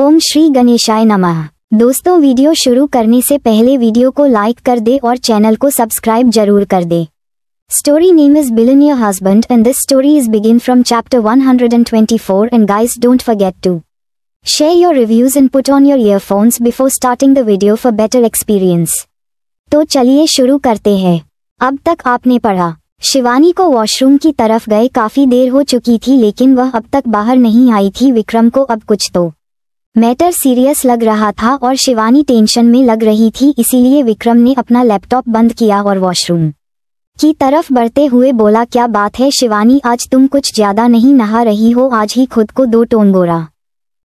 ओम श्री गणेशाय नमः दोस्तों वीडियो शुरू करने से पहले वीडियो को लाइक कर दे और चैनल को सब्सक्राइब जरूर कर दे story name is billion your husband and this story is begin from chapter one hundred and twenty four and guys don't forget to share your reviews and put on your earphones before starting the video for better experience तो चलिए शुरू करते हैं अब तक आपने पढ़ा शिवानी को वॉशरूम की तरफ गए काफी देर हो चुकी थी लेकिन वह अब तक बाहर नहीं आई थी विक्रम को अब कुछ तो मैटर सीरियस लग रहा था और शिवानी टेंशन में लग रही थी इसीलिए विक्रम ने अपना लैपटॉप बंद किया और वॉशरूम की तरफ बढ़ते हुए बोला क्या बात है शिवानी आज तुम कुछ ज्यादा नहीं नहा रही हो आज ही खुद को दो टोन बोरा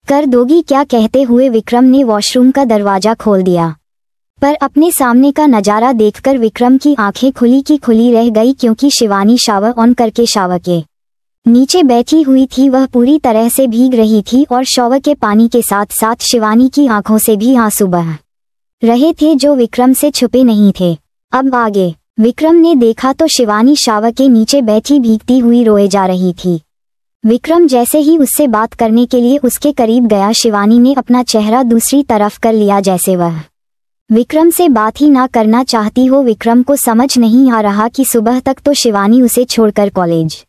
कर दोगी क्या कहते हुए विक्रम ने वॉशरूम का दरवाजा खोल दिया पर अपने सामने का नज़ारा देखकर विक्रम की आंखें खुली की खुली रह गई क्योंकि शिवानी शावर ऑन करके शावर के नीचे बैठी हुई थी वह पूरी तरह से भीग रही थी और शव के पानी के साथ साथ शिवानी की आंखों से भी आंसू बह रहे थे जो विक्रम से छुपे नहीं थे अब आगे विक्रम ने देखा तो शिवानी शावर के नीचे बैठी भीगती हुई रोए जा रही थी विक्रम जैसे ही उससे बात करने के लिए उसके करीब गया शिवानी ने अपना चेहरा दूसरी तरफ कर लिया जैसे वह विक्रम से बात ही ना करना चाहती हो विक्रम को समझ नहीं आ रहा कि सुबह तक तो शिवानी उसे छोड़कर कॉलेज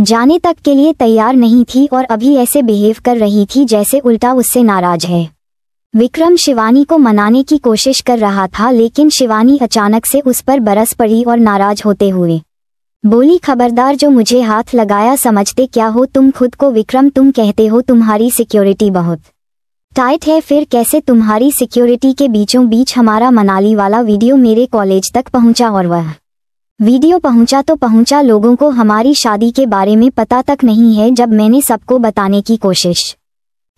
जाने तक के लिए तैयार नहीं थी और अभी ऐसे बिहेव कर रही थी जैसे उल्टा उससे नाराज है विक्रम शिवानी को मनाने की कोशिश कर रहा था लेकिन शिवानी अचानक से उस पर बरस पड़ी और नाराज होते हुए बोली खबरदार जो मुझे हाथ लगाया समझते क्या हो तुम खुद को विक्रम तुम कहते हो तुम्हारी सिक्योरिटी बहुत टाइट है फिर कैसे तुम्हारी सिक्योरिटी के बीचों बीच हमारा मनाली वाला वीडियो मेरे कॉलेज तक पहुंचा और वह वीडियो पहुंचा तो पहुंचा लोगों को हमारी शादी के बारे में पता तक नहीं है जब मैंने सबको बताने की कोशिश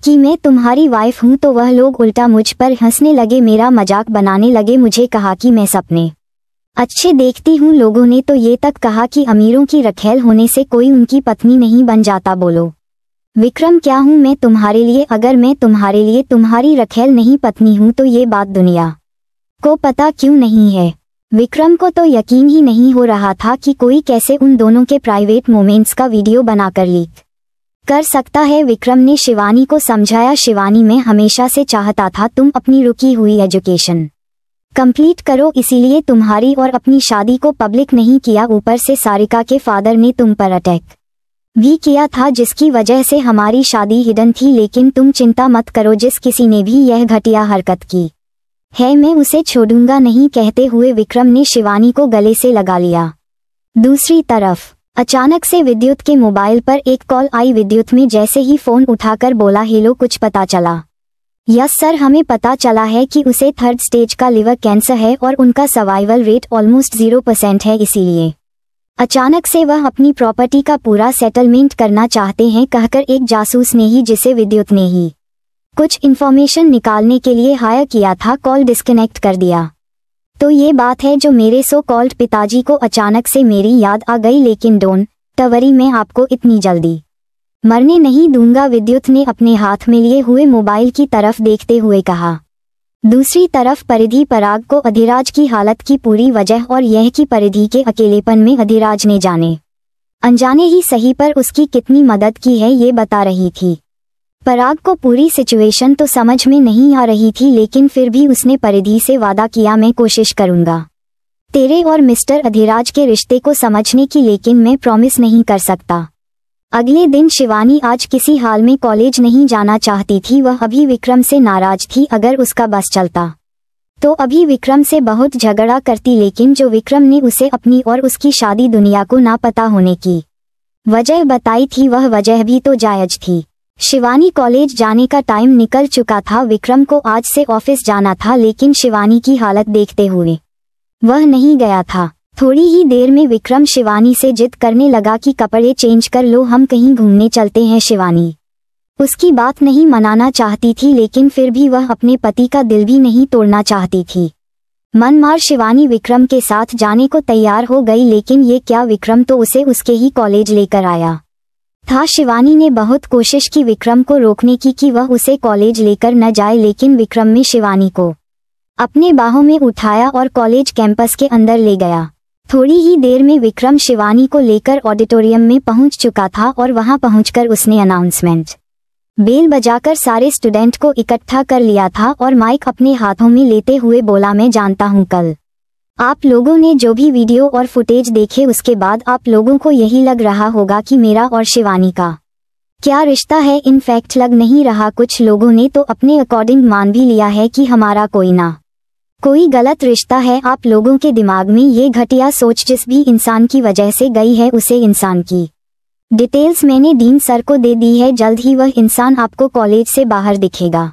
कि मैं तुम्हारी वाइफ हूं तो वह लोग उल्टा मुझ पर हंसने लगे मेरा मजाक बनाने लगे मुझे कहा कि मैं सपने अच्छे देखती हूं लोगों ने तो ये तक कहा कि अमीरों की रखेल होने से कोई उनकी पत्नी नहीं बन जाता बोलो विक्रम क्या हूं मैं तुम्हारे लिए अगर मैं तुम्हारे लिए तुम्हारी रखेल नहीं पत्नी हूं तो ये बात दुनिया को पता क्यों नहीं है विक्रम को तो यकीन ही नहीं हो रहा था कि कोई कैसे उन दोनों के प्राइवेट मोमेंट्स का वीडियो बनाकर लीक कर सकता है विक्रम ने शिवानी को समझाया शिवानी मैं हमेशा से चाहता था तुम अपनी रुकी हुई एजुकेशन कंप्लीट करो इसीलिए तुम्हारी और अपनी शादी को पब्लिक नहीं किया ऊपर से सारिका के फादर ने तुम पर अटैक भी किया था जिसकी वजह से हमारी शादी हिडन थी लेकिन तुम चिंता मत करो जिस किसी ने भी यह घटिया हरकत की है मैं उसे छोड़ूंगा नहीं कहते हुए विक्रम ने शिवानी को गले से लगा लिया दूसरी तरफ अचानक से विद्युत के मोबाइल पर एक कॉल आई विद्युत में जैसे ही फोन उठाकर बोला हेलो कुछ पता चला यस सर हमें पता चला है कि उसे थर्ड स्टेज का लिवर कैंसर है और उनका survival rate almost zero percent है इसीलिए अचानक से वह अपनी प्रॉपर्टी का पूरा सेटलमेंट करना चाहते हैं कहकर एक जासूस ने ही जिसे विद्युत ने ही कुछ इन्फॉर्मेशन निकालने के लिए हायर किया था कॉल डिस्कनेक्ट कर दिया तो ये बात है जो मेरे सो कॉल्ड पिताजी को अचानक से मेरी याद आ गई लेकिन डोन टवरी मैं आपको इतनी जल्दी मरने नहीं दूंगा विद्युत ने अपने हाथ में लिए हुए मोबाइल की तरफ देखते हुए कहा दूसरी तरफ परिधि पराग को अधिराज की हालत की पूरी वजह और यह कि परिधि के अकेलेपन में अधिराज ने जाने अनजाने ही सही पर उसकी कितनी मदद की है ये बता रही थी पराग को पूरी सिचुएशन तो समझ में नहीं आ रही थी लेकिन फिर भी उसने परिधि से वादा किया मैं कोशिश करूंगा तेरे और मिस्टर अधिराज के रिश्ते को समझने की लेकिन मैं प्रॉमिस नहीं कर सकता अगले दिन शिवानी आज किसी हाल में कॉलेज नहीं जाना चाहती थी वह अभी विक्रम से नाराज थी अगर उसका बस चलता तो अभी विक्रम से बहुत झगड़ा करती लेकिन जो विक्रम ने उसे अपनी और उसकी शादी दुनिया को ना पता होने की वजह बताई थी वह वजह भी तो जायज थी शिवानी कॉलेज जाने का टाइम निकल चुका था विक्रम को आज से ऑफिस जाना था लेकिन शिवानी की हालत देखते हुए वह नहीं गया था थोड़ी ही देर में विक्रम शिवानी से जिद करने लगा कि कपड़े चेंज कर लो हम कहीं घूमने चलते हैं शिवानी उसकी बात नहीं मनाना चाहती थी लेकिन फिर भी वह अपने पति का दिल भी नहीं तोड़ना चाहती थी मनमार शिवानी विक्रम के साथ जाने को तैयार हो गई लेकिन ये क्या विक्रम तो उसे उसके ही कॉलेज लेकर आया था शिवानी ने बहुत कोशिश की विक्रम को रोकने की कि वह उसे कॉलेज लेकर न जाए लेकिन विक्रम ने शिवानी को अपने बाहों में उठाया और कॉलेज कैंपस के अंदर ले गया थोड़ी ही देर में विक्रम शिवानी को लेकर ऑडिटोरियम में पहुंच चुका था और वहां पहुंचकर उसने अनाउंसमेंट बेल बजाकर सारे स्टूडेंट को इकट्ठा कर लिया था और माइक अपने हाथों में लेते हुए बोला मैं जानता हूं कल आप लोगों ने जो भी वीडियो और फुटेज देखे उसके बाद आप लोगों को यही लग रहा होगा कि मेरा और शिवानी का क्या रिश्ता है इनफैक्ट लग नहीं रहा कुछ लोगों ने तो अपने अकॉर्डिंग मान भी लिया है कि हमारा कोई ना कोई गलत रिश्ता है आप लोगों के दिमाग में ये घटिया सोच जिस भी इंसान की वजह से गई है उसे इंसान की डिटेल्स मैंने दीन सर को दे दी है जल्द ही वह इंसान आपको कॉलेज से बाहर दिखेगा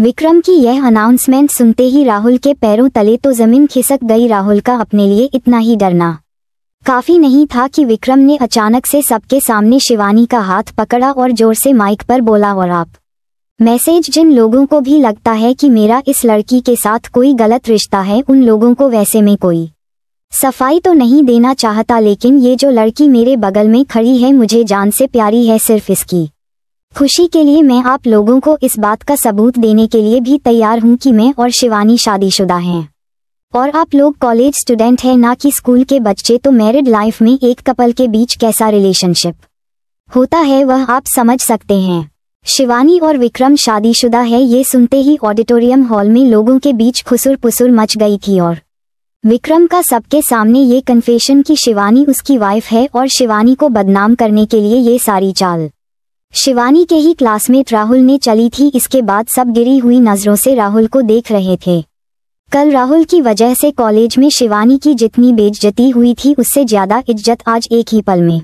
विक्रम की यह अनाउंसमेंट सुनते ही राहुल के पैरों तले तो जमीन खिसक गई राहुल का अपने लिए इतना ही डरना काफी नहीं था कि विक्रम ने अचानक से सबके सामने शिवानी का हाथ पकड़ा और जोर से माइक पर बोला और आप मैसेज जिन लोगों को भी लगता है कि मेरा इस लड़की के साथ कोई गलत रिश्ता है उन लोगों को वैसे में कोई सफाई तो नहीं देना चाहता लेकिन ये जो लड़की मेरे बगल में खड़ी है मुझे जान से प्यारी है सिर्फ इसकी खुशी के लिए मैं आप लोगों को इस बात का सबूत देने के लिए भी तैयार हूँ कि मैं और शिवानी शादीशुदा हैं और आप लोग कॉलेज स्टूडेंट हैं ना कि स्कूल के बच्चे तो मैरिड लाइफ में एक कपल के बीच कैसा रिलेशनशिप होता है वह आप समझ सकते हैं शिवानी और विक्रम शादीशुदा है ये सुनते ही ऑडिटोरियम हॉल में लोगों के बीच खुसुर पुसुर मच गई थी और विक्रम का सबके सामने ये कन्फेशन कि शिवानी उसकी वाइफ है और शिवानी को बदनाम करने के लिए ये सारी चाल शिवानी के ही क्लासमेट राहुल ने चली थी इसके बाद सब गिरी हुई नजरों से राहुल को देख रहे थे कल राहुल की वजह से कॉलेज में शिवानी की जितनी बेइज्जती हुई थी उससे ज्यादा इज्जत आज एक ही पल में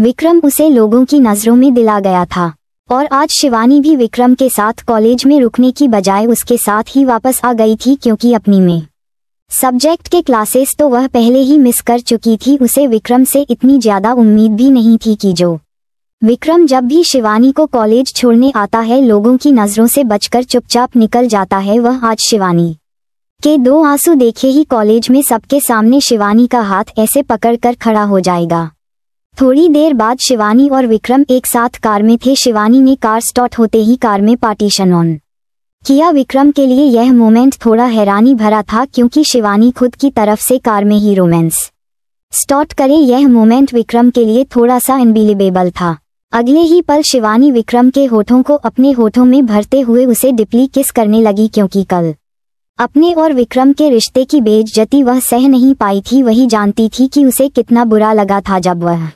विक्रम उसे लोगों की नजरों में दिला गया था और आज शिवानी भी विक्रम के साथ कॉलेज में रुकने की बजाय उसके साथ ही वापस आ गई थी क्योंकि अपनी में सब्जेक्ट के क्लासेस तो वह पहले ही मिस कर चुकी थी उसे विक्रम से इतनी ज्यादा उम्मीद भी नहीं थी कि जो विक्रम जब भी शिवानी को कॉलेज छोड़ने आता है लोगों की नज़रों से बचकर चुपचाप निकल जाता है वह आज शिवानी के दो आंसू देखे ही कॉलेज में सबके सामने शिवानी का हाथ ऐसे पकड़कर खड़ा हो जाएगा थोड़ी देर बाद शिवानी और विक्रम एक साथ कार में थे शिवानी ने कार स्टॉट होते ही कार में पार्टीशन ऑन किया विक्रम के लिए यह मोमेंट थोड़ा हैरानी भरा था क्योंकि शिवानी खुद की तरफ से कार में ही रोमेंस स्टॉट करे यह मोमेंट विक्रम के लिए थोड़ा सा अनबिलीबेबल था अगले ही पल शिवानी विक्रम के होठों को अपने होठों में भरते हुए उसे डिपली किस करने लगी क्योंकि कल अपने और विक्रम के रिश्ते की बेइज्जती वह सह नहीं पाई थी वही जानती थी कि उसे कितना बुरा लगा था जब वह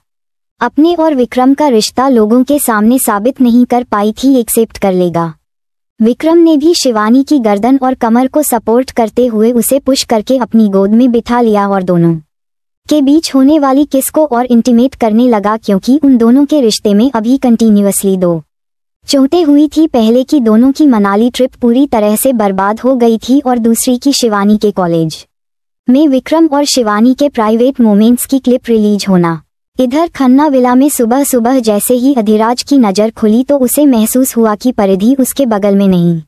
अपने और विक्रम का रिश्ता लोगों के सामने साबित नहीं कर पाई थी एक्सेप्ट कर लेगा विक्रम ने भी शिवानी की गर्दन और कमर को सपोर्ट करते हुए उसे पुश करके अपनी गोद में बिठा लिया और दोनों के बीच होने वाली किस को और इंटीमेट करने लगा क्योंकि उन दोनों के रिश्ते में अभी कंटिन्यूसली दो चौंते हुई थी पहले की दोनों की मनाली ट्रिप पूरी तरह से बर्बाद हो गई थी और दूसरी की शिवानी के कॉलेज में विक्रम और शिवानी के प्राइवेट मोमेंट्स की क्लिप रिलीज होना इधर खन्ना विला में सुबह सुबह जैसे ही अधिराज की नज़र खुली तो उसे महसूस हुआ कि परिधि उसके बगल में नहीं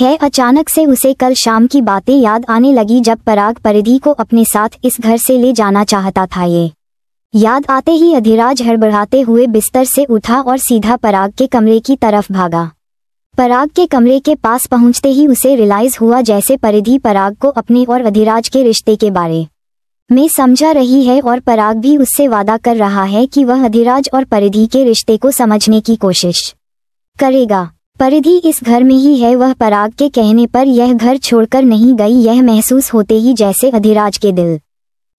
है अचानक से उसे कल शाम की बातें याद आने लगी जब पराग परिधि को अपने साथ इस घर से ले जाना चाहता था ये याद आते ही अधिराज हड़बड़ाते हुए बिस्तर से उठा और सीधा पराग के कमरे की तरफ भागा पराग के कमरे के पास पहुंचते ही उसे रिलाइज हुआ जैसे परिधि पराग को अपने और अधिराज के रिश्ते के बारे में समझा रही है और पराग भी उससे वादा कर रहा है कि वह अधिराज और परिधि के रिश्ते को समझने की कोशिश करेगा परिधि इस घर में ही है वह पराग के कहने पर यह घर छोड़कर नहीं गई यह महसूस होते ही जैसे अधिराज के दिल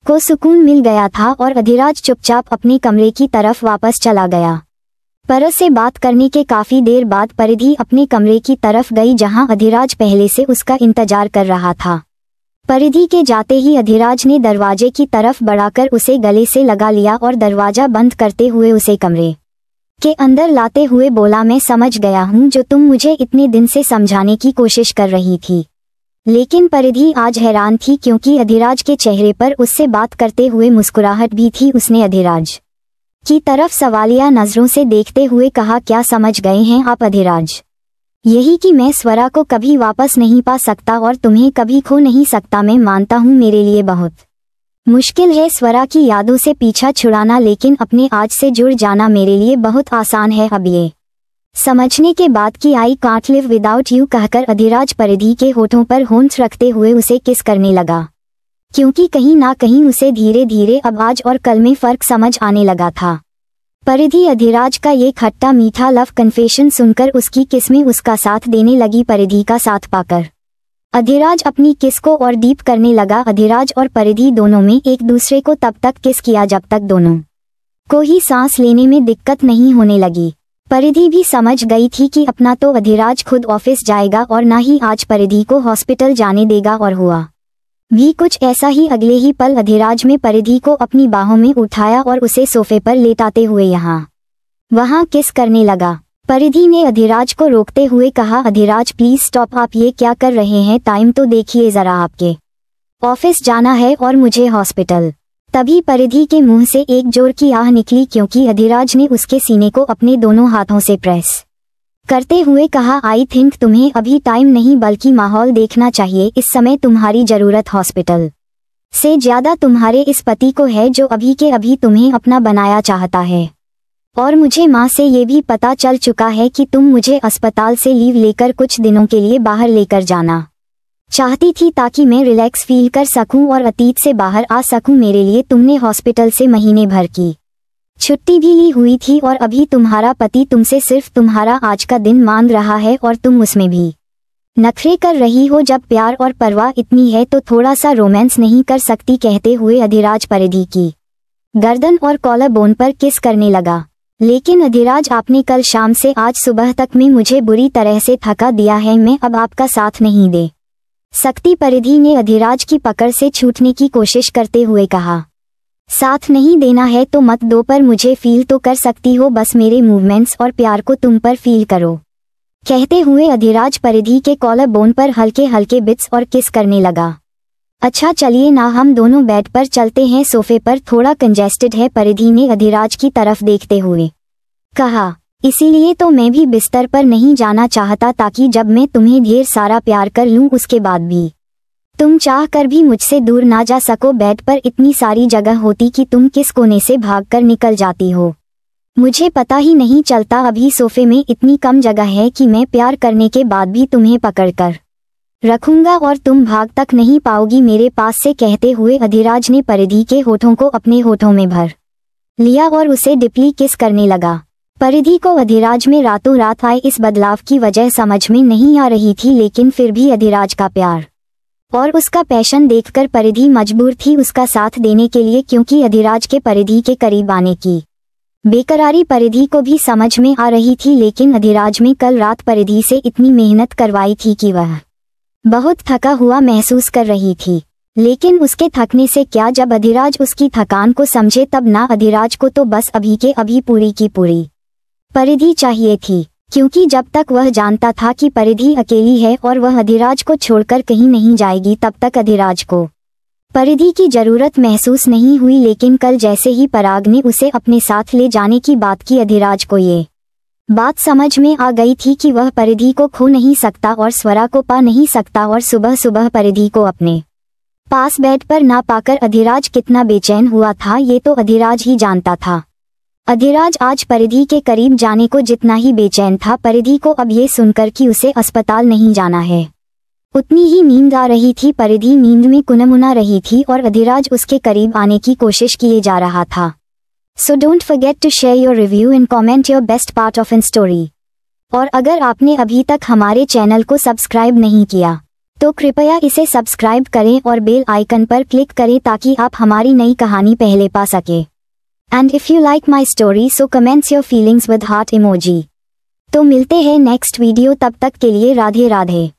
को सुकून मिल गया था और अधिराज चुपचाप अपने कमरे की तरफ वापस चला गया परस से बात करने के काफी देर बाद परिधि अपने कमरे की तरफ गई जहां अधिराज पहले से उसका इंतजार कर रहा था परिधि के जाते ही अधिराज ने दरवाजे की तरफ बढ़ाकर उसे गले से लगा लिया और दरवाजा बंद करते हुए उसे कमरे के अंदर लाते हुए बोला मैं समझ गया हूँ जो तुम मुझे इतने दिन से समझाने की कोशिश कर रही थी लेकिन परिधि आज हैरान थी क्योंकि अधिराज के चेहरे पर उससे बात करते हुए मुस्कुराहट भी थी उसने अधिराज की तरफ सवालिया नजरों से देखते हुए कहा क्या समझ गए हैं आप अधिराज यही कि मैं स्वरा को कभी वापस नहीं पा सकता और तुम्हें कभी खो नहीं सकता मैं मानता हूँ मेरे लिए बहुत मुश्किल है स्वरा की यादों से पीछा छुड़ाना लेकिन अपने आज से जुड़ जाना मेरे लिए बहुत आसान है अब ये समझने के बाद कि I can't live without you कहकर अधिराज परिधि के होठों पर होंठ रखते हुए उसे किस करने लगा क्योंकि कहीं ना कहीं उसे धीरे धीरे अब आज और कल में फर्क समझ आने लगा था परिधि अधिराज का ये खट्टा मीठा लव कन्फेशन सुनकर उसकी किस्में उसका साथ देने लगी परिधि का साथ पाकर अधिराज अपनी किस को और दीप करने लगा अधिराज और परिधि दोनों में एक दूसरे को तब तक किस किया जब तक दोनों को ही सांस लेने में दिक्कत नहीं होने लगी परिधि भी समझ गई थी कि अपना तो अधिराज खुद ऑफिस जाएगा और ना ही आज परिधि को हॉस्पिटल जाने देगा और हुआ भी कुछ ऐसा ही अगले ही पल अधिराज में परिधि को अपनी बाहों में उठाया और उसे सोफे पर लेटाते हुए यहाँ वहाँ किस करने लगा परिधि ने अधिराज को रोकते हुए कहा अधिराज प्लीज स्टॉप आप ये क्या कर रहे हैं टाइम तो देखिए जरा आपके ऑफिस जाना है और मुझे हॉस्पिटल तभी परिधि के मुंह से एक जोर की आह निकली क्योंकि अधिराज ने उसके सीने को अपने दोनों हाथों से प्रेस करते हुए कहा आई थिंक तुम्हें अभी टाइम नहीं बल्कि माहौल देखना चाहिए इस समय तुम्हारी जरूरत हॉस्पिटल से ज्यादा तुम्हारे इस पति को है जो अभी के अभी तुम्हें अपना बनाया चाहता है और मुझे माँ से ये भी पता चल चुका है कि तुम मुझे अस्पताल से लीव लेकर कुछ दिनों के लिए बाहर लेकर जाना चाहती थी ताकि मैं रिलैक्स फील कर सकूं और अतीत से बाहर आ सकूं मेरे लिए तुमने हॉस्पिटल से महीने भर की छुट्टी भी ली हुई थी और अभी तुम्हारा पति तुमसे सिर्फ तुम्हारा आज का दिन मान रहा है और तुम उसमें भी नखरे कर रही हो जब प्यार और परवाह इतनी है तो थोड़ा सा रोमांस नहीं कर सकती कहते हुए अधिराज परिधि की गर्दन और कॉलर बोन पर किस करने लगा लेकिन अधिराज आपने कल शाम से आज सुबह तक में मुझे बुरी तरह से थका दिया है मैं अब आपका साथ नहीं दे सकती परिधि ने अधिराज की पकड़ से छूटने की कोशिश करते हुए कहा साथ नहीं देना है तो मत दो पर मुझे फील तो कर सकती हो बस मेरे मूवमेंट्स और प्यार को तुम पर फील करो कहते हुए अधिराज परिधि के कॉलर बोन पर हल्के हल्के बिट्स और किस करने लगा अच्छा चलिए ना हम दोनों बेड पर चलते हैं सोफे पर थोड़ा कंजेस्टेड है परिधि ने अधिराज की तरफ देखते हुए कहा इसीलिए तो मैं भी बिस्तर पर नहीं जाना चाहता ताकि जब मैं तुम्हें ढेर सारा प्यार कर लूं उसके बाद भी तुम चाह कर भी मुझसे दूर ना जा सको बेड पर इतनी सारी जगह होती कि तुम किस कोने से भाग कर निकल जाती हो मुझे पता ही नहीं चलता अभी सोफे में इतनी कम जगह है कि मैं प्यार करने के बाद भी तुम्हें पकड़कर रखूंगा और तुम भाग तक नहीं पाओगी मेरे पास से कहते हुए अधिराज ने परिधि के होठों को अपने होठों में भर लिया और उसे डिपली किस करने लगा परिधि को अधिराज में रातों रात आए इस बदलाव की वजह समझ में नहीं आ रही थी लेकिन फिर भी अधिराज का प्यार और उसका पैशन देखकर परिधि मजबूर थी उसका साथ देने के लिए क्योंकि अधिराज के परिधि के करीब आने की बेकरारी परिधि को भी समझ में आ रही थी लेकिन अधिराज में कल रात परिधि से इतनी मेहनत करवाई थी कि वह बहुत थका हुआ महसूस कर रही थी लेकिन उसके थकने से क्या जब अधिराज उसकी थकान को समझे तब ना अधिराज को तो बस अभी के अभी पूरी की पूरी परिधि चाहिए थी क्योंकि जब तक वह जानता था कि परिधि अकेली है और वह अधिराज को छोड़कर कहीं नहीं जाएगी तब तक अधिराज को परिधि की जरूरत महसूस नहीं हुई लेकिन कल जैसे ही पराग ने उसे अपने साथ ले जाने की बात की अधिराज को ये बात समझ में आ गई थी कि वह परिधि को खो नहीं सकता और स्वरा को पा नहीं सकता और सुबह सुबह परिधि को अपने पास बेड पर ना पाकर अधिराज कितना बेचैन हुआ था ये तो अधिराज ही जानता था अधिराज आज परिधि के करीब जाने को जितना ही बेचैन था परिधि को अब ये सुनकर कि उसे अस्पताल नहीं जाना है उतनी ही नींद आ रही थी परिधि नींद में कुनमुना रही थी और अधिराज उसके करीब आने की कोशिश किए जा रहा था so don't forget to share your review in comment your best part of an story और अगर आपने अभी तक हमारे चैनल को सब्सक्राइब नहीं किया तो कृपया इसे सब्सक्राइब करें और बेल आइकन पर क्लिक करें ताकि आप हमारी नई कहानी पहले पा सकें and if you like my story so comments your feelings with heart emoji तो मिलते हैं नेक्स्ट वीडियो तब तक के लिए राधे राधे